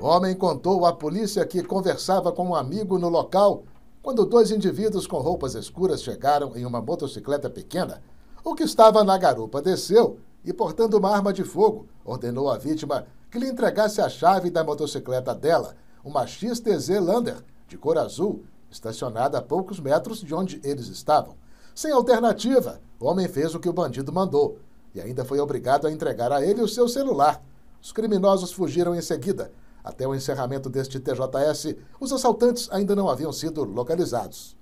O homem contou à polícia que conversava com um amigo no local quando dois indivíduos com roupas escuras chegaram em uma motocicleta pequena. O que estava na garupa desceu e, portando uma arma de fogo, ordenou à vítima que lhe entregasse a chave da motocicleta dela, uma XTZ Lander, de cor azul, estacionada a poucos metros de onde eles estavam. Sem alternativa, o homem fez o que o bandido mandou e ainda foi obrigado a entregar a ele o seu celular. Os criminosos fugiram em seguida, até o encerramento deste TJS, os assaltantes ainda não haviam sido localizados.